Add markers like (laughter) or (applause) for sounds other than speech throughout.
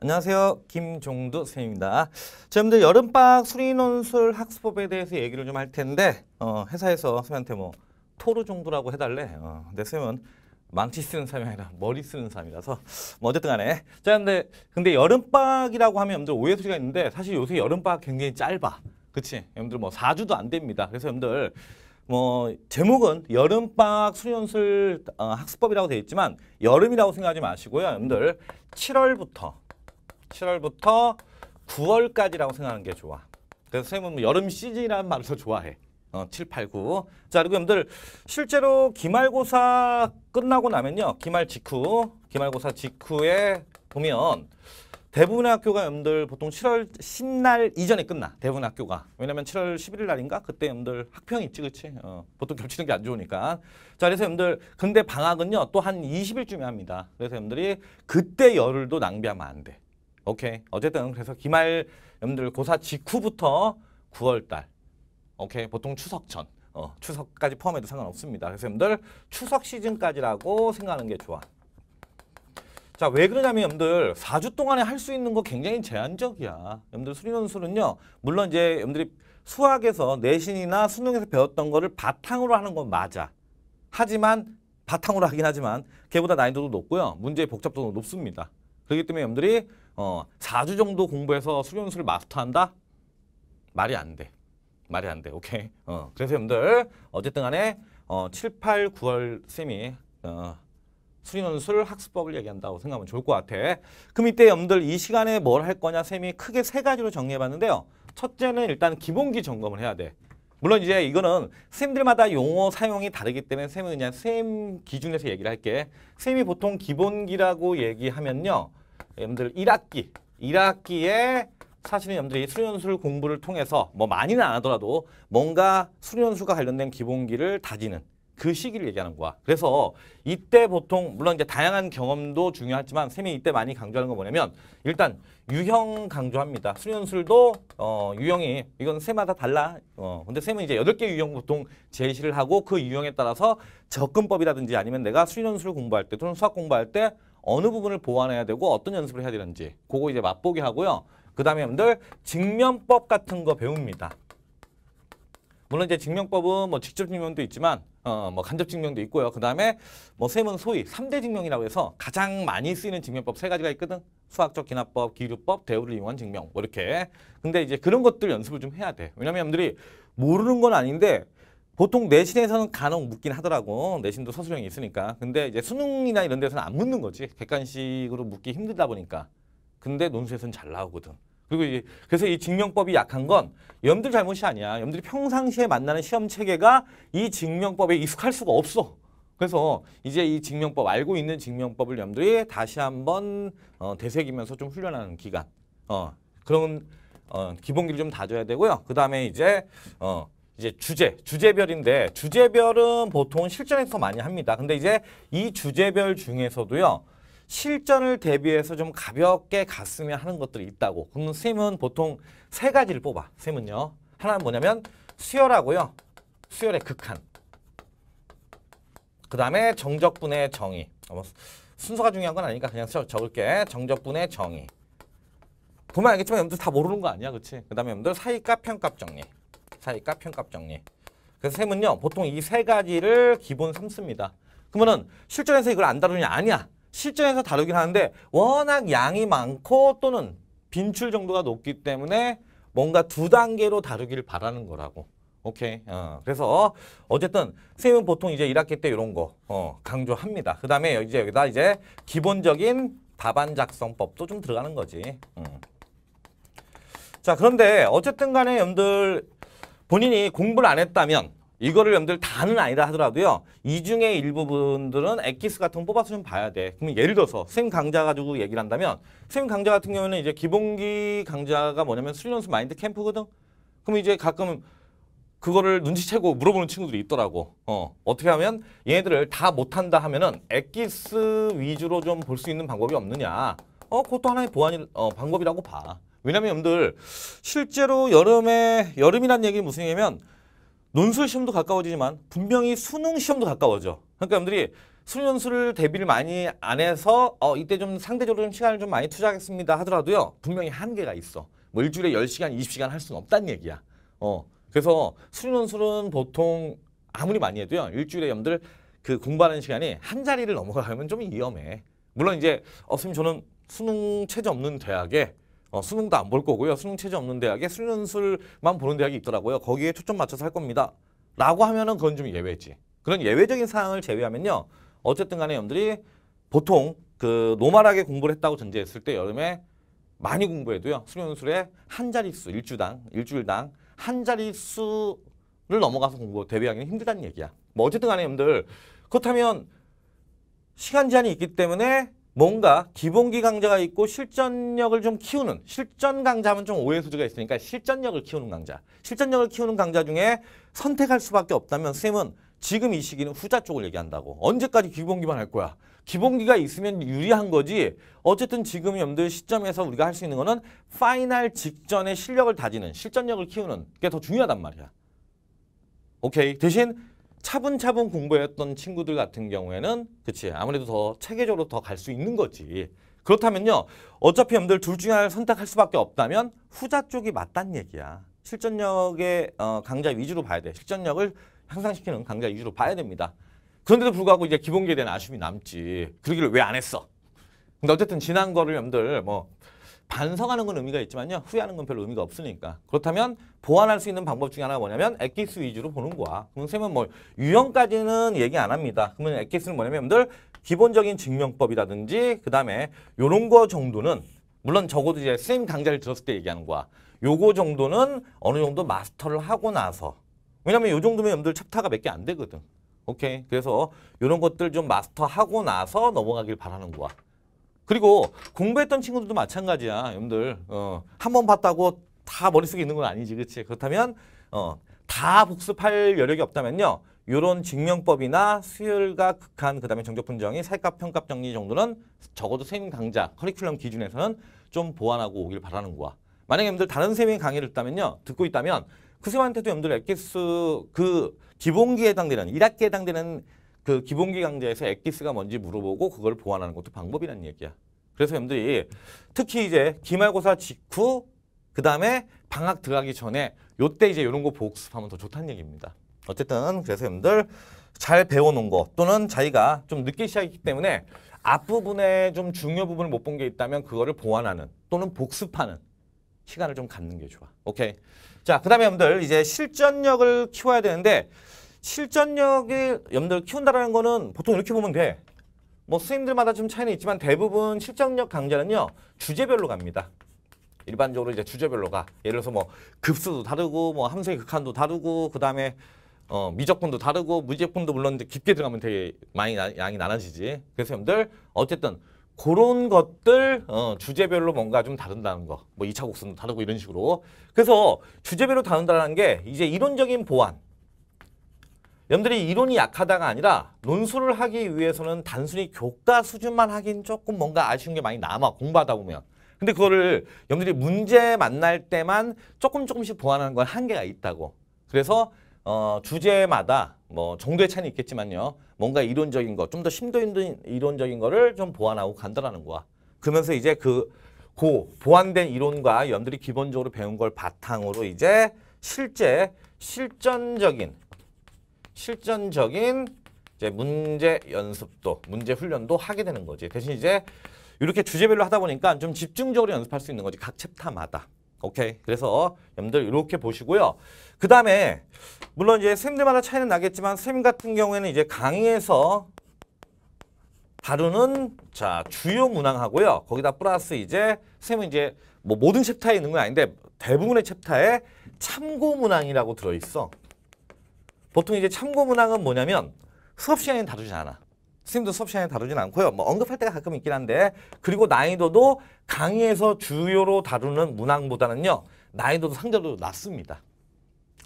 안녕하세요. 김종두 선생님입니다. 여러분들 여름방 수리논술 학습법에 대해서 얘기를 좀 할 텐데 어, 회사에서 선생님한테 뭐 토르 정도라고 해달래. 어, 근데 선생님은 망치 쓰는 사람이 아니라 머리 쓰는 사람이라서 뭐 어쨌든 간에 자 근데 근데 여름방이라고 하면 여러분들 오해 소리가 있는데 사실 요새 여름방 굉장히 짧아. 그치? 여러분들 뭐 4주도 안 됩니다. 그래서 여러분들 뭐 제목은 여름방학 수련술 어, 학습법이라고 되어 있지만 여름이라고 생각하지 마시고요. 여러분들 7월부터 7월부터 9월까지라고 생각하는 게 좋아. 그래서 선생님은 여름 시즌이라는 말을 더 좋아해. 어, 7, 8, 9. 자, 그리고 여러분들 실제로 기말고사 끝나고 나면요. 기말 직후, 기말고사 직후에 보면 대부분의 학교가 여러분들 보통 7월 10날 이전에 끝나. 대부분 학교가. 왜냐면 7월 11일 날인가? 그때 여러분들 학평 있지, 그치? 어, 보통 겹치는 게 안 좋으니까. 자, 그래서 여러분들 근데 방학은요. 또 한 20일쯤에 합니다. 그래서 여러분들이 그때 열흘도 낭비하면 안 돼. 오케이. 어쨌든 그래서 기말 여러분들 고사 직후부터 9월달. 오케이. 보통 추석 전. 어, 추석까지 포함해도 상관없습니다. 그래서 여러분들 추석 시즌까지라고 생각하는 게 좋아. 자, 왜 그러냐면 여러분들 4주 동안에 할 수 있는 거 굉장히 제한적이야. 여러분들 수리논술은요. 물론 이제 여러분들이 수학에서 내신이나 수능에서 배웠던 거를 바탕으로 하는 건 맞아. 하지만 바탕으로 하긴 하지만 걔보다 난이도도 높고요. 문제의 복잡도도 높습니다. 그렇기 때문에 여러분들이 어, 4주 정도 공부해서 수련수를 마스터한다? 말이 안 돼. 말이 안 돼. 오케이. 어, 그래서 여러분들 어쨌든 간에 어, 7, 8, 9월 쌤이 어, 수련논술 학습법을 얘기한다고 생각하면 좋을 것 같아. 그럼 이때 여러분들 이 시간에 뭘 할 거냐 쌤이 크게 세 가지로 정리해봤는데요. 첫째는 일단 기본기 점검을 해야 돼. 물론 이제 이거는 쌤들마다 용어 사용이 다르기 때문에 쌤은 그냥 쌤 기준에서 얘기를 할게. 쌤이 보통 기본기라고 얘기하면요. 여러분들 1학기, 1학기에 사실은 여러분들이 수련술 공부를 통해서 뭐 많이는 안 하더라도 뭔가 수련수가 관련된 기본기를 다지는 그 시기를 얘기하는 거야. 그래서 이때 보통 물론 이제 다양한 경험도 중요하지만 쌤이 이때 많이 강조하는 건 뭐냐면 일단 유형 강조합니다. 수련술도 어 유형이 이건 쌤마다 달라. 어 근데 쌤은 이제 여개 유형 보통 제시를 하고 그 유형에 따라서 접근법이라든지 아니면 내가 수련술 공부할 때 또는 수학 공부할 때 어느 부분을 보완해야 되고 어떤 연습을 해야 되는지 그거 이제 맛보기 하고요. 그 다음에 여러분들 직면법 같은 거 배웁니다. 물론 이제 직면법은뭐 직접 직명도 있지만 어 뭐 간접 직명도 있고요. 그 다음에 뭐 세문 소위 3대 직명이라고 해서 가장 많이 쓰이는 직명법 세 가지가 있거든. 수학적 기납법, 기류법, 대우를 이용한 증명 뭐 이렇게 근데 이제 그런 것들 연습을 좀 해야 돼 왜냐면 여러분들이 모르는 건 아닌데 보통 내신에서는 간혹 묻긴 하더라고. 내신도 서술형이 있으니까. 근데 이제 수능이나 이런 데서는 안 묻는 거지. 객관식으로 묻기 힘들다 보니까. 근데 논술에서는 잘 나오거든. 그리고 이제 그래서 이 증명법이 약한 건 염들 잘못이 아니야. 염들이 평상시에 만나는 시험 체계가 이 증명법에 익숙할 수가 없어. 그래서 이제 이 증명법 알고 있는 증명법을 염들이 다시 한번 어, 되새기면서 좀 훈련하는 기간. 어, 그런 어, 기본기를 좀 다져야 되고요. 그 다음에 이제 어, 이제 주제, 주제별인데 주제별은 보통 실전에서 많이 합니다. 근데 이제 이 주제별 중에서도요. 실전을 대비해서 좀 가볍게 갔으면 하는 것들이 있다고. 그럼 쌤은 보통 세 가지를 뽑아. 쌤은요. 하나는 뭐냐면 수열하고요. 수열의 극한. 그 다음에 정적분의 정의. 어, 순서가 중요한 건 아니니까 그냥 적을게. 정적분의 정의. 보면 알겠지만 여러분들 다 모르는 거 아니야. 그치? 그 다음에 여러분들 사이값, 평값 정리. 차이값, 평값 정리. 그래서 셈은요. 보통 이 세 가지를 기본 삼습니다. 그러면은 실전에서 이걸 안 다루냐? 아니야. 실전에서 다루긴 하는데 워낙 양이 많고 또는 빈출 정도가 높기 때문에 뭔가 두 단계로 다루길 바라는 거라고. 오케이. 어. 그래서 어쨌든 선생님은 보통 이제 1학기 때 이런 거 어, 강조합니다. 그 다음에 이제 여기다 이제 기본적인 답안 작성법도 좀 들어가는 거지. 음. 자 그런데 어쨌든 간에 여러분들 본인이 공부를 안 했다면 이거를 여러분들 다는 아니라 하더라도요. 이 중에 일부분들은 엑기스 같은 거 뽑아서 좀 봐야 돼. 그러면 예를 들어서 선생님 강좌 가지고 얘기를 한다면 선생님 강좌 같은 경우는 이제 기본기 강좌가 뭐냐면 수련수 마인드 캠프거든. 그럼 이제 가끔 그거를 눈치채고 물어보는 친구들이 있더라고. 어, 어떻게 하면 얘네들을 다 못한다 하면은 엑기스 위주로 좀 볼 수 있는 방법이 없느냐. 어, 그것도 하나의 보완 이 어, 방법이라고 봐. 왜냐면 여러분들 실제로 여름에 여름이란 얘기는 무슨 얘기냐면 논술 시험도 가까워지지만 분명히 수능 시험도 가까워져. 그러니까 여러분들이 수련수를 대비를 많이 안 해서 어 이때 좀 상대적으로 좀 시간을 좀 많이 투자하겠습니다 하더라도요 분명히 한계가 있어 뭐 일주일에 열시간 이십 시간할 수는 없다는 얘기야 어 그래서 수련수는 보통 아무리 많이 해도요 일주일에 여러분들그 공부하는 시간이 한 자리를 넘어가면 좀 위험해 물론 이제 없으면 어, 저는 수능 체제 없는 대학에 어, 수능도 안 볼 거고요. 수능 체제 없는 대학에 수련술만 보는 대학이 있더라고요. 거기에 초점 맞춰서 할 겁니다. 라고 하면은 그건 좀 예외지. 그런 예외적인 사항을 제외하면요. 어쨌든 간에 여러분들이 보통 그 노멀하게 공부를 했다고 전제했을 때 여름에 많이 공부해도요. 수련술에 한 자릿수, 일주당, 일주일당 한 자릿수를 넘어가서 공부 대비하기는 힘들다는 얘기야. 뭐 어쨌든 간에 여러분들 그렇다면 시간 제한이 있기 때문에 뭔가 기본기 강좌가 있고 실전력을 좀 키우는 실전 강좌 하면 좀 오해 소지가 있으니까 실전력을 키우는 강좌 실전력을 키우는 강좌 중에 선택할 수밖에 없다면 쌤은 지금 이 시기는 후자 쪽을 얘기한다고 언제까지 기본기만 할 거야 기본기가 있으면 유리한 거지 어쨌든 지금 염두의 시점에서 우리가 할 수 있는 거는 파이널 직전에 실력을 다지는 실전력을 키우는 게 더 중요하단 말이야 오케이 대신 차분차분 공부했던 친구들 같은 경우에는 그치 아무래도 더 체계적으로 더 갈 수 있는 거지. 그렇다면요. 어차피 여러분들 둘 중에 하나를 선택할 수밖에 없다면 후자 쪽이 맞단 얘기야. 실전력의 어, 강좌 위주로 봐야 돼. 실전력을 향상시키는 강좌 위주로 봐야 됩니다. 그런데도 불구하고 이제 기본기에 대한 아쉬움이 남지. 그러기를 왜 안 했어? 근데 어쨌든 지난 거를 여러분들 뭐 반성하는 건 의미가 있지만요. 후회하는 건 별로 의미가 없으니까. 그렇다면 보완할 수 있는 방법 중에 하나가 뭐냐면 액기스 위주로 보는 거야. 그럼 님은뭐 유형까지는 얘기 안 합니다. 그러면 액기스는 뭐냐면 여러분들 기본적인 증명법이라든지 그다음에 요런 거 정도는 물론 적어도 이제 선생님 강좌를 들었을 때 얘기하는 거야. 요거 정도는 어느 정도 마스터를 하고 나서 왜냐면 요 정도면 여러분들 챕터가 몇 개 안 되거든. 오케이. 그래서 요런 것들 좀 마스터하고 나서 넘어가길 바라는 거야. 그리고 공부했던 친구들도 마찬가지야, 여러분들. 어, 한 번 봤다고 다 머릿속에 있는 건 아니지, 그렇지? 그렇다면 어, 다 복습할 여력이 없다면요. 요런 증명법이나 수열과 극한, 그 다음에 정적 분정이 살값, 평값 정리 정도는 적어도 세민 강좌, 커리큘럼 기준에서는 좀 보완하고 오길 바라는 거야. 만약에 여러분들 다른 세민 강의를 듣다면요. 듣고 있다면 그 쌤한테도 여러분들 엑기스 그 기본기에 해당되는, 1학기에 해당되는 그 기본기 강좌에서 액기스가 뭔지 물어보고 그걸 보완하는 것도 방법이라는 얘기야. 그래서 여러분들이 특히 이제 기말고사 직후 그다음에 방학 들어가기 전에 요때 이제 이런 거 복습하면 더 좋다는 얘기입니다. 어쨌든 그래서 여러분들 잘 배워놓은 거 또는 자기가 좀 늦게 시작했기 때문에 앞부분에 좀 중요 부분을 못 본 게 있다면 그거를 보완하는 또는 복습하는 시간을 좀 갖는 게 좋아. 오케이. 자, 그 다음에 여러분들 이제 실전력을 키워야 되는데 실전력을 염두를 키운다라는 거는 보통 이렇게 보면 돼. 뭐 스님들마다 좀 차이는 있지만 대부분 실전력 강좌는요. 주제별로 갑니다. 일반적으로 이제 주제별로 가. 예를 들어서 뭐 급수도 다르고 뭐 함수의 극한도 다르고 그다음에 어, 미적분도 다르고 무제분도 물론 깊게 들어가면 되게 많이 나, 양이 나눠지지. 그래서 여러분들 어쨌든 그런 것들 어, 주제별로 뭔가 좀 다른다는 거. 뭐 2차 곡선도 다르고 이런 식으로. 그래서 주제별로 다른다는 게 이제 이론적인 보완. 여러분들이 이론이 약하다가 아니라 논술을 하기 위해서는 단순히 교과 수준만 하긴 조금 뭔가 아쉬운 게 많이 남아 공부하다 보면 근데 그거를 여러분들이 문제 만날 때만 조금 조금씩 보완하는 건 한계가 있다고 그래서 어, 주제마다 뭐 정도의 차이는 있겠지만요 뭔가 이론적인 거 좀 더 심도 있는 이론적인 거를 좀 보완하고 간다라는 거야 그러면서 이제 그 고 보완된 이론과 여러분들이 기본적으로 배운 걸 바탕으로 이제 실제 실전적인 실전적인 이제 문제 연습도, 문제 훈련도 하게 되는 거지. 대신 이제 이렇게 주제별로 하다 보니까 좀 집중적으로 연습할 수 있는 거지. 각 챕터마다. 오케이. 그래서 여러분들 이렇게 보시고요. 그 다음에 물론 이제 쌤들마다 차이는 나겠지만 쌤 같은 경우에는 이제 강의에서 다루는 자 주요 문항하고요. 거기다 플러스 이제 쌤은 이제 뭐 모든 챕터에 있는 건 아닌데 대부분의 챕터에 참고 문항이라고 들어있어. 보통 이제 참고 문항은 뭐냐면 수업 시간에 다루지 않아. 선생님도 수업 시간에 다루진 않고요. 뭐 언급할 때가 가끔 있긴 한데 그리고 난이도도 강의에서 주요로 다루는 문항보다는요. 난이도도 상대적으로 낮습니다.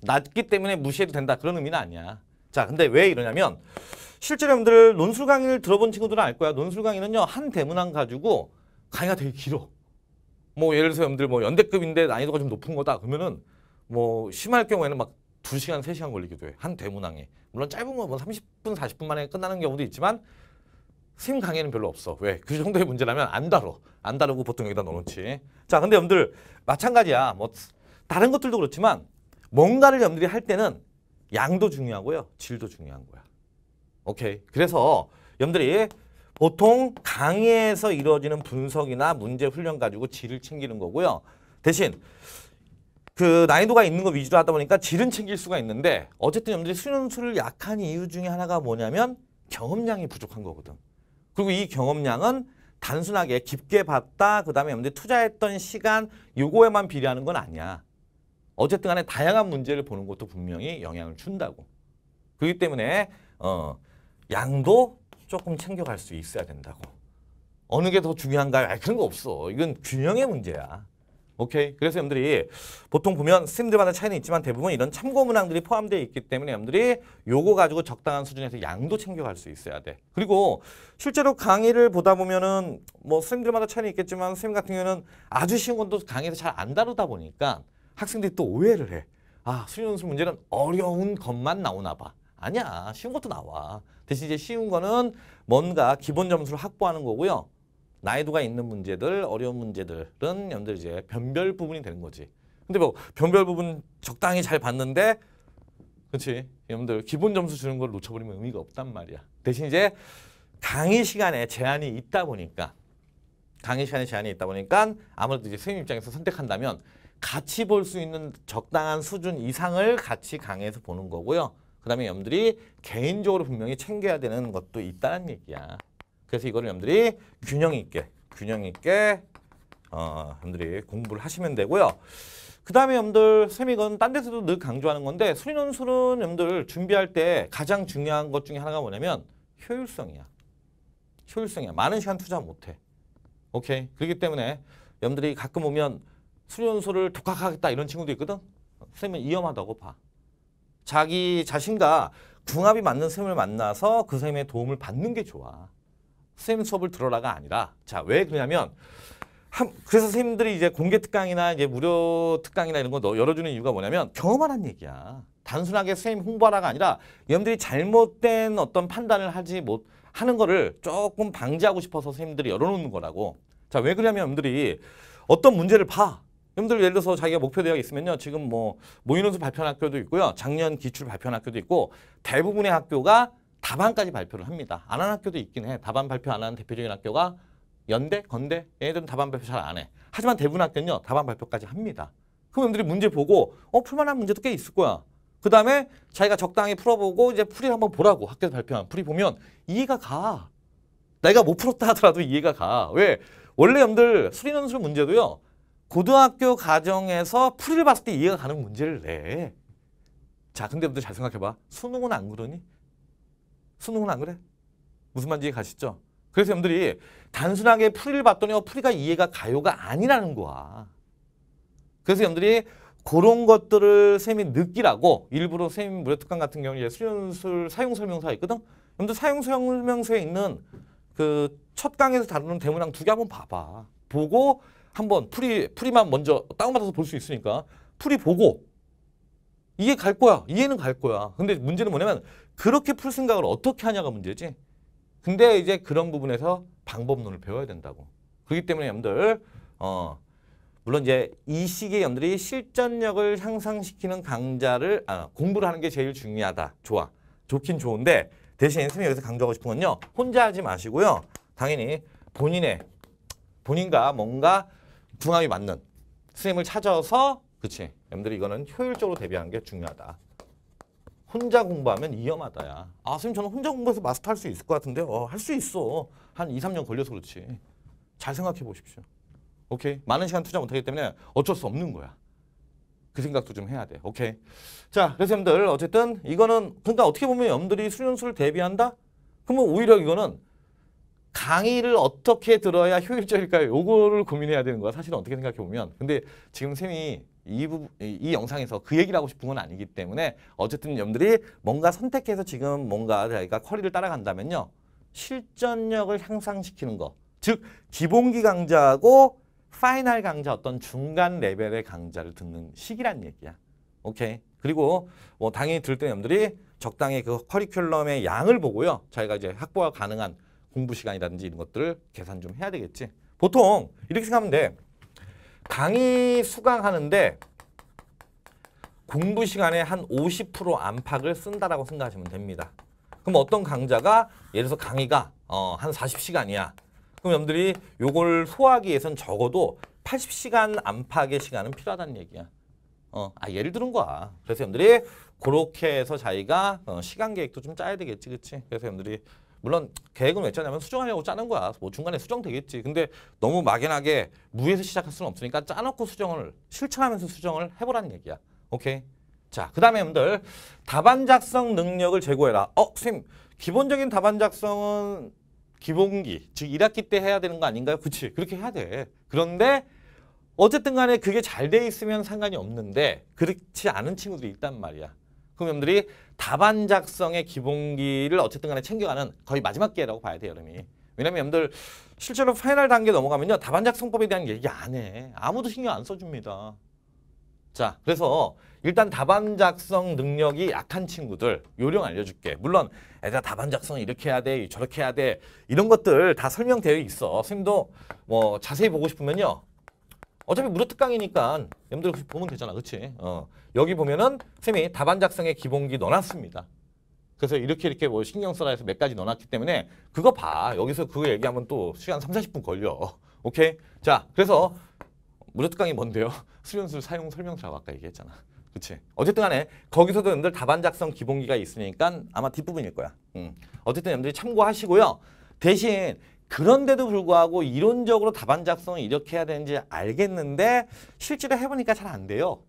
낮기 때문에 무시해도 된다 그런 의미는 아니야. 자 근데 왜 이러냐면 실제로 여러분들 논술 강의를 들어본 친구들은 알 거야. 논술 강의는요. 한 대문항 가지고 강의가 되게 길어. 뭐 예를 들어서 여러분들 뭐 연대급인데 난이도가 좀 높은 거다. 그러면은 뭐 심할 경우에는 막 두시간 3시간 걸리기도 해. 한대문항에 물론 짧은 거뭐 30분, 40분 만에 끝나는 경우도 있지만 심 강의는 별로 없어. 왜? 그 정도의 문제라면 안 다뤄. 안 다루고 보통 여기다 넣어놓지. 자, 근데 여러분들 마찬가지야. 뭐 다른 것들도 그렇지만 뭔가를 여러분들이 할 때는 양도 중요하고요. 질도 중요한 거야. 오케이. 그래서 여러분들이 보통 강의에서 이루어지는 분석이나 문제 훈련 가지고 질을 챙기는 거고요. 대신 그 난이도가 있는 거 위주로 하다 보니까 질은 챙길 수가 있는데 어쨌든 여러분들이 수련수를 약한 이유 중에 하나가 뭐냐면 경험량이 부족한 거거든. 그리고 이 경험량은 단순하게 깊게 봤다 그 다음에 여러분들이 투자했던 시간 요거에만 비례하는 건 아니야. 어쨌든 간에 다양한 문제를 보는 것도 분명히 영향을 준다고. 그렇기 때문에 어, 양도 조금 챙겨갈 수 있어야 된다고. 어느 게 더 중요한가요? 아, 그런 거 없어. 이건 균형의 문제야. 오케이. 그래서 여러분들이 보통 보면 스님들마다 차이는 있지만 대부분 이런 참고 문항들이 포함되어 있기 때문에 여러분들이 요거 가지고 적당한 수준에서 양도 챙겨갈 수 있어야 돼. 그리고 실제로 강의를 보다 보면은 뭐 스님들마다 차이는 있겠지만 스님 같은 경우는 아주 쉬운 건도 강의에서 잘 안 다루다 보니까 학생들이 또 오해를 해. 아, 수련연습 문제는 어려운 것만 나오나 봐. 아니야. 쉬운 것도 나와. 대신 이제 쉬운 거는 뭔가 기본 점수를 확보하는 거고요. 난이도가 있는 문제들, 어려운 문제들은 여러분들 이제 변별 부분이 되는 거지. 근데 뭐 변별 부분 적당히 잘 봤는데 그렇지. 여러분들 기본 점수 주는 걸 놓쳐버리면 의미가 없단 말이야. 대신 이제 강의 시간에 제한이 있다 보니까 강의 시간에 제한이 있다 보니까 아무래도 이제 선생님 입장에서 선택한다면 같이 볼 수 있는 적당한 수준 이상을 같이 강의에서 보는 거고요. 그 다음에 여러분들이 개인적으로 분명히 챙겨야 되는 것도 있다는 얘기야. 그래서 이거를 여러분들이 균형 있게 균형 있게 어, 여러분들이 공부를 하시면 되고요. 그 다음에 여러분들 쌤이 이건 딴 데서도 늘 강조하는 건데 수리논술은 여러분들 준비할 때 가장 중요한 것 중에 하나가 뭐냐면 효율성이야. 효율성이야. 많은 시간 투자 못해. 오케이? 그렇기 때문에 여러분들이 가끔 보면 수리논술을 독학하겠다 이런 친구도 있거든? 쌤은 위험하다고 봐. 자기 자신과 궁합이 맞는 쌤을 만나서 그 쌤의 도움을 받는 게 좋아. 선생님 수업을 들어라가 아니라 자 왜 그러냐면 한, 그래서 선생님들이 이제 공개 특강이나 이제 무료 특강이나 이런 거 열어주는 이유가 뭐냐면 경험하란 얘기야. 단순하게 선생님 홍보하라가 아니라 여러분들이 잘못된 어떤 판단을 하지 못 하는 거를 조금 방지하고 싶어서 선생님들이 열어놓는 거라고. 자 왜 그러냐면 여러분들이 어떤 문제를 봐. 여러분들 예를 들어서 자기가 목표 대학 있으면요. 지금 뭐 모의논술 발표한 학교도 있고요. 작년 기출 발표한 학교도 있고 대부분의 학교가 답안까지 발표를 합니다. 안 한 학교도 있긴 해. 답안 발표 안 하는 대표적인 학교가 연대, 건대 얘네들은 답안 발표 잘 안 해. 하지만 대부분 학교는요. 답안 발표까지 합니다. 그럼 여러분 들이 문제 보고 어 풀만한 문제도 꽤 있을 거야. 그 다음에 자기가 적당히 풀어보고 이제 풀이 한번 보라고 학교에서 발표한 풀이 보면 이해가 가. 내가 못 풀었다 하더라도 이해가 가. 왜? 원래 여러분들 수리논술 문제도요. 고등학교 과정에서 풀이를 봤을 때 이해가 가는 문제를 내. 자, 근데 여러분들 잘 생각해봐. 수능은 안 그러니? 수능은 안 그래. 무슨 말인지 가시죠? 그래서 여러분들이 단순하게 풀이를 봤더니 어, 풀이가 이해가 가요가 아니라는 거야. 그래서 여러분들이 그런 것들을 쌤이 느끼라고 일부러 쌤 무료특강 같은 경우에 수련술 사용설명서가 있거든. 여러분들 사용설명서에 있는 그 첫 강에서 다루는 대문항 두 개 한번 봐봐. 보고 한번 풀이 풀이만 먼저 다운받아서 볼 수 있으니까 풀이 보고 이해 갈 거야. 이해는 갈 거야. 근데 문제는 뭐냐면 그렇게 풀 생각을 어떻게 하냐가 문제지. 근데 이제 그런 부분에서 방법론을 배워야 된다고. 그렇기 때문에 여러분들 어 물론 이제 이 시기에 여러분들이 실전력을 향상시키는 강좌를 아, 공부를 하는 게 제일 중요하다. 좋아. 좋긴 좋은데 대신 선생님이 여기서 강조하고 싶은 건요. 혼자 하지 마시고요. 당연히 본인의 본인과 뭔가 궁합이 맞는 선생님을 찾아서 그치. 여러분들이 이거는 효율적으로 대비하는 게 중요하다. 혼자 공부하면 위험하다야. 아, 선생님 저는 혼자 공부해서 마스터 할 수 있을 것 같은데 어, 할 수 있어. 한 2, 3년 걸려서 그렇지. 잘 생각해 보십시오. 오케이? 많은 시간 투자 못하기 때문에 어쩔 수 없는 거야. 그 생각도 좀 해야 돼. 오케이? 자, 선생님들 어쨌든 이거는 그러니까 어떻게 보면 염들이 수련수를 대비한다? 그러면 오히려 이거는 강의를 어떻게 들어야 효율적일까요? 요거를 고민해야 되는 거야. 사실은 어떻게 생각해 보면. 근데 지금 쌤이 이, 부분, 이 영상에서 그 얘기를 하고 싶은 건 아니기 때문에 어쨌든 여러분들이 뭔가 선택해서 지금 뭔가 자기가 커리를 따라간다면요. 실전력을 향상시키는 거. 즉 기본기 강좌하고 파이널 강좌 어떤 중간 레벨의 강좌를 듣는 시기란 얘기야. 오케이. 그리고 뭐 당연히 들때 여러분들이 적당히 그 커리큘럼의 양을 보고요. 저희가 이제 확보가 가능한 공부 시간이라든지 이런 것들을 계산 좀 해야 되겠지. 보통 이렇게 생각하면 돼. 강의 수강하는데 공부 시간에 한 50% 안팎을 쓴다라고 생각하시면 됩니다. 그럼 어떤 강자가 예를 들어서 강의가 어, 한 40시간이야. 그럼 여러분들이 요걸 소화하기 위해선 적어도 80시간 안팎의 시간은 필요하다는 얘기야. 어, 아 예를 들은 거야. 그래서 여러분들이 그렇게 해서 자기가 어, 시간 계획도 좀 짜야 되겠지, 그렇지? 그래서 여러분들이 물론 계획은 왜 짜냐면 수정하려고 짜는 거야. 뭐 중간에 수정되겠지. 근데 너무 막연하게 무에서 시작할 수는 없으니까 짜놓고 수정을 실천하면서 수정을 해보라는 얘기야. 오케이. 자, 그 다음에 여러분들 답안 작성 능력을 제고해라. 어, 선생님 기본적인 답안 작성은 기본기, 즉 1학기 때 해야 되는 거 아닌가요? 그치, 그렇게 해야 돼. 그런데 어쨌든 간에 그게 잘 돼 있으면 상관이 없는데 그렇지 않은 친구들이 있단 말이야. 그럼 여러분들이 답안 작성의 기본기를 어쨌든 간에 챙겨가는 거의 마지막 기회라고 봐야 돼요, 여름이. 왜냐면 여러분들 실제로 파이널 단계 넘어가면요. 답안 작성법에 대한 얘기 안 해. 아무도 신경 안 써줍니다. 자, 그래서 일단 답안 작성 능력이 약한 친구들 요령 알려줄게. 물론 애들아 답안 작성 이렇게 해야 돼, 저렇게 해야 돼 이런 것들 다 설명되어 있어. 선생님도 뭐 자세히 보고 싶으면요. 어차피 무료특강이니까 여러분들 보면 되잖아. 그치? 어. 여기 보면은 쌤이 답안 작성의 기본기 넣어놨습니다. 그래서 이렇게 이렇게 뭐 신경 써라 해서 몇 가지 넣어놨기 때문에 그거 봐. 여기서 그거 얘기하면 또 시간 3, 40분 걸려. (laughs) 오케이? 자, 그래서 무료특강이 뭔데요? (laughs) 수련술 사용 설명서라고 아까 얘기했잖아. 그치? 어쨌든 간에 거기서도 여러분들 답안 작성 기본기가 있으니까 아마 뒷부분일 거야. 음. 어쨌든 여러분들이 참고하시고요. 대신 그런데도 불구하고 이론적으로 답안 작성을 이렇게 해야 되는지 알겠는데 실제로 해보니까 잘 안 돼요.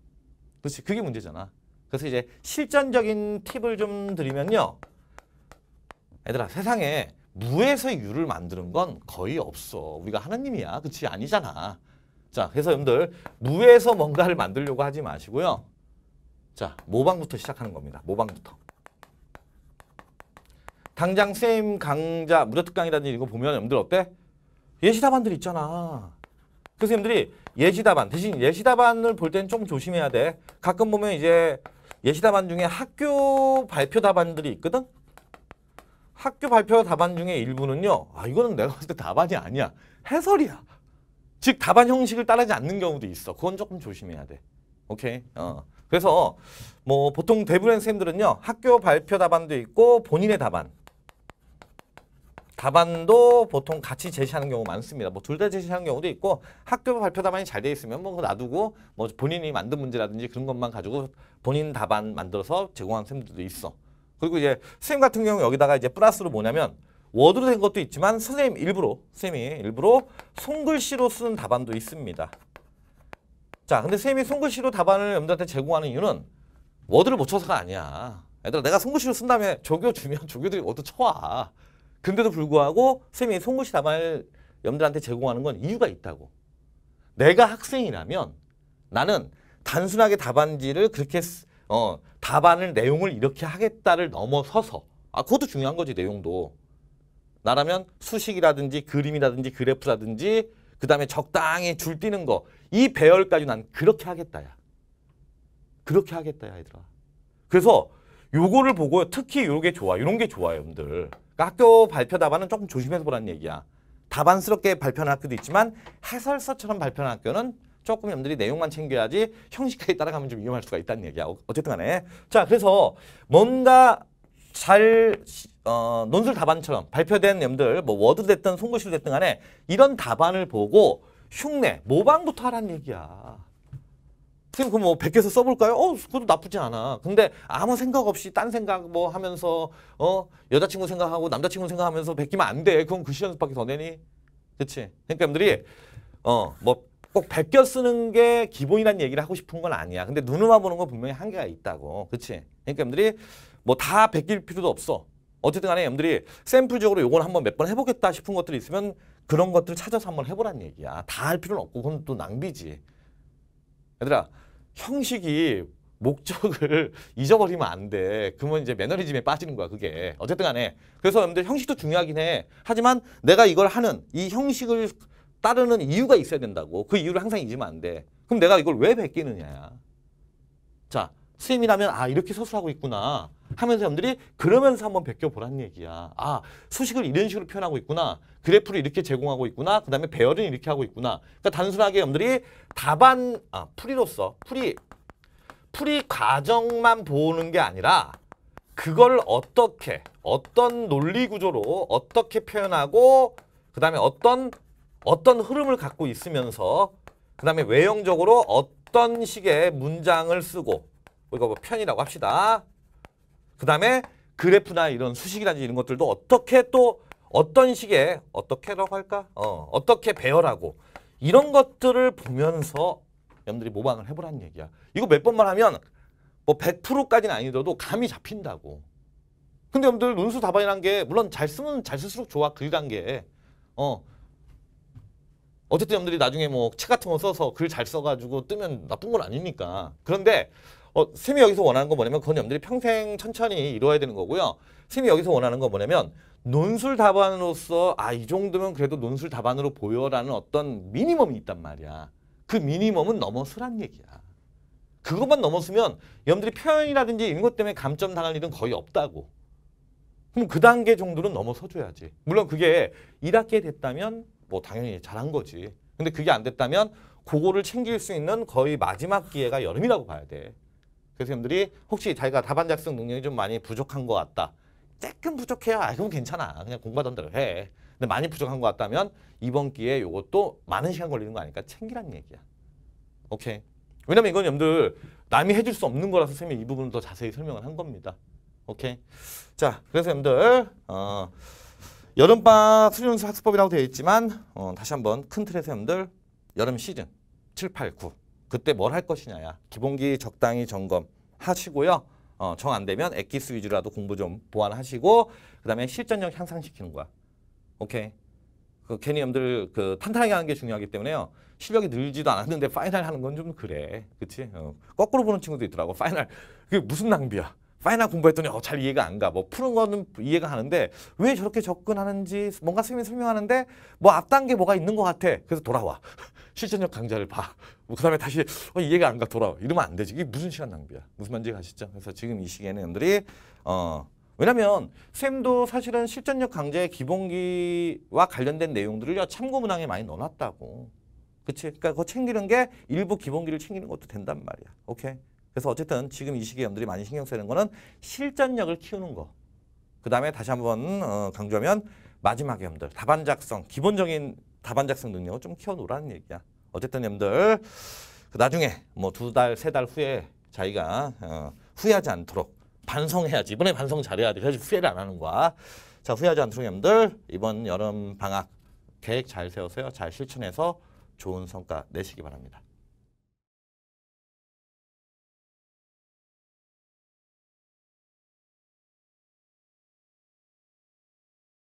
그렇지 그게 문제잖아. 그래서 이제 실전적인 팁을 좀 드리면요. 얘들아 세상에 무에서 유를 만드는 건 거의 없어. 우리가 하나님이야. 그치? 아니잖아. 자, 그래서 여러분들 무에서 뭔가를 만들려고 하지 마시고요. 자, 모방부터 시작하는 겁니다. 모방부터. 당장 쌤 강좌 무료특강이라든지 이거 보면 여러분들 어때? 예시답안들 있잖아. 그 선생님들이 예시답안 대신 예시답안을 볼 때는 좀 조심해야 돼. 가끔 보면 이제 예시답안 중에 학교 발표 답안들이 있거든. 학교 발표 답안 중에 일부는요. 아 이거는 내가 봤을 때 답안이 아니야. 해설이야. 즉 답안 형식을 따르지 않는 경우도 있어. 그건 조금 조심해야 돼. 오케이. 어. 그래서 뭐 보통 대부분의 선생님들은요. 학교 발표 답안도 있고 본인의 답안. 답안도 보통 같이 제시하는 경우 많습니다. 뭐 둘 다 제시하는 경우도 있고 학교 발표 답안이 잘돼 있으면 뭐 놔두고 뭐 본인이 만든 문제라든지 그런 것만 가지고 본인 답안 만들어서 제공하는 선생님들도 있어. 그리고 이제 선생님 같은 경우 여기다가 이제 플러스로 뭐냐면 워드로 된 것도 있지만 선생님 일부러 선생님이 일부러 손글씨로 쓰는 답안도 있습니다. 자, 근데 선생님이 손글씨로 답안을 여러분들한테 제공하는 이유는 워드를 못 쳐서가 아니야. 애들아 내가 손글씨로 쓴 다음에 조교 주면 (laughs) 조교들이 워드 쳐와. 근데도 불구하고 선생님이 송곳이 답안을 여러분들한테 제공하는 건 이유가 있다고. 내가 학생이라면 나는 단순하게 답안지를 그렇게 어, 답안을 내용을 이렇게 하겠다를 넘어서서 아 그것도 중요한 거지 내용도 나라면 수식이라든지 그림이라든지 그래프라든지 그 다음에 적당히 줄 뛰는 거 이 배열까지 난 그렇게 하겠다야 그렇게 하겠다야 얘들아 그래서 요거를 보고 특히 요게 좋아 요런 게 좋아요 여러분들 그러니까 학교 발표 답안은 조금 조심해서 보라는 얘기야. 답안스럽게 발표하는 학교도 있지만 해설서처럼 발표하는 학교는 조금 염들이 내용만 챙겨야지 형식까지 따라가면 좀 위험할 수가 있다는 얘기야. 어쨌든 간에. 자, 그래서 뭔가 잘 어, 논술 답안처럼 발표된 염들 뭐 워드 됐든 송글씨로 됐든 간에 이런 답안을 보고 흉내, 모방부터 하란 얘기야. 선생님 그럼 뭐1 0서 써볼까요? 어 그것도 나쁘지 않아. 근데 아무 생각 없이 딴 생각 뭐 하면서 어 여자친구 생각하고 남자친구 생각하면서 1 0면안 돼. 그건 글씨 연습밖에 더 내니? 그치? 그러니까 여러분들이 어 뭐 꼭 베껴 쓰는 게 기본이라는 얘기를 하고 싶은 건 아니야. 근데 눈으로 만 보는 건 분명히 한계가 있다고. 그치? 그러니까 여러분들이 뭐 다 베낄 필요도 없어. 어쨌든 간에 여러분들이 샘플적으로 요걸 한번 몇 번 해보겠다 싶은 것들이 있으면 그런 것들을 찾아서 한 번 해보란 얘기야. 다 할 필요는 없고 그건 또 낭비지. 얘들아 형식이 목적을 (laughs) 잊어버리면 안 돼. 그러면 이제 매너리즘에 빠지는 거야, 그게. 어쨌든 간에. 그래서 여러분들 형식도 중요하긴 해. 하지만 내가 이걸 하는 이 형식을 따르는 이유가 있어야 된다고. 그 이유를 항상 잊으면 안 돼. 그럼 내가 이걸 왜 베끼느냐. 자, 스님이라면 아, 이렇게 서술하고 있구나. 하면서 사람들이 그러면서 한번 베껴보란 얘기야. 아, 수식을 이런 식으로 표현하고 있구나. 그래프를 이렇게 제공하고 있구나. 그 다음에 배열은 이렇게 하고 있구나. 그러니까 단순하게 여러분들이 답안, 아, 풀이로서, 풀이, 풀이 과정만 보는 게 아니라 그걸 어떻게, 어떤 논리 구조로 어떻게 표현하고 그 다음에 어떤, 어떤 흐름을 갖고 있으면서 그 다음에 외형적으로 어떤 식의 문장을 쓰고 이거 뭐 편이라고 합시다. 그다음에 그래프나 이런 수식이라든지 이런 것들도 어떻게 또 어떤 식의 어떻게라고 할까? 어, 어떻게 배열하고 이런 것들을 보면서 여러분들이 모방을 해보라는 얘기야. 이거 몇 번만 하면 뭐 100%까지는 아니더라도 감이 잡힌다고. 근데 여러분들 논술 답안이란 게 물론 잘 쓰면 잘 쓸수록 좋아 글간 게. 어. 어쨌든 여러분들이 나중에 뭐 책 같은 거 써서 글 잘 써가지고 뜨면 나쁜 건 아니니까. 그런데 어, 스이 여기서 원하는 건 뭐냐면 그건 여러분들이 평생 천천히 이루어야 되는 거고요. 스이 여기서 원하는 건 뭐냐면 논술 답안으로서 아 이 정도면 그래도 논술 답안으로 보여라는 어떤 미니멈이 있단 말이야. 그 미니멈은 넘어서란 얘기야. 그것만 넘었으면 여러분들이 표현이라든지 이런 것 때문에 감점 당할 일은 거의 없다고. 그럼 그 단계 정도는 넘어서줘야지. 물론 그게 1학기 에 됐다면 뭐 당연히 잘한 거지. 근데 그게 안 됐다면 그거를 챙길 수 있는 거의 마지막 기회가 여름이라고 봐야 돼. 교수님들이 그 혹시 자기가 답안 작성 능력이 좀 많이 부족한 것 같다. 조금 부족해요. 아, 그럼 괜찮아. 그냥 공부하던 대로 해. 근데 많이 부족한 것 같다면 이번 기회에 이것도 많은 시간 걸리는 거 아니까 챙기란 얘기야. 오케이. 왜냐면 이건 여러분들 남이 해줄 수 없는 거라서 선생님이 이 부분을 더 자세히 설명을 한 겁니다. 오케이. 자, 그래서 여러분들 어, 여름방 수련연습 학습법이라고 되어 있지만 어, 다시 한번 큰 틀에서 여러분들 여름 시즌 7, 8, 9 그때 뭘 할 것이냐야. 기본기 적당히 점검하시고요. 어, 정 안 되면 액기스 위주라도 공부 좀 보완하시고 그다음에 실전력 향상시키는 거야. 오케이. 그 괜히 여들그 탄탄하게 하는 게 중요하기 때문에요. 실력이 늘지도 않았는데 파이널 하는 건 좀 그래. 그치? 어. 거꾸로 보는 친구도 있더라고. 파이널. 그게 무슨 낭비야. 파이널 공부했더니 어, 잘 이해가 안 가. 뭐 푸는 거는 이해가 가는데 왜 저렇게 접근하는지 뭔가 선생님이 설명하는데 뭐 앞단계 뭐가 있는 것 같아. 그래서 돌아와. (laughs) 실전력 강좌를 봐. 뭐 그 다음에 다시 어, 이해가 안 가 돌아 와 이러면 안 되지 이게 무슨 시간 낭비야 무슨 말인지 아시죠? 그래서 지금 이 시기에는 여러분들이 어 왜냐면 쌤도 사실은 실전력 강제의 기본기와 관련된 내용들을 참고 문항에 많이 넣어놨다고 그치? 그러니까 그거 챙기는 게 일부 기본기를 챙기는 것도 된단 말이야 오케이? 그래서 어쨌든 지금 이 시기에 여러분들이 많이 신경 쓰는 거는 실전력을 키우는 거그 다음에 다시 한번 어, 강조하면 마지막에 여러분들 답안 작성 기본적인 답안 작성 능력을 좀 키워놓으라는 얘기야 어쨌든 여러분들 그 나중에 뭐 두 달, 세 달 후에 자기가 어, 후회하지 않도록 반성해야지. 이번에 반성 잘해야 돼. 그래서 후회를 안 하는 거야. 자, 후회하지 않도록 여러분들 이번 여름 방학 계획 잘 세우세요. 잘 실천해서 좋은 성과 내시기 바랍니다.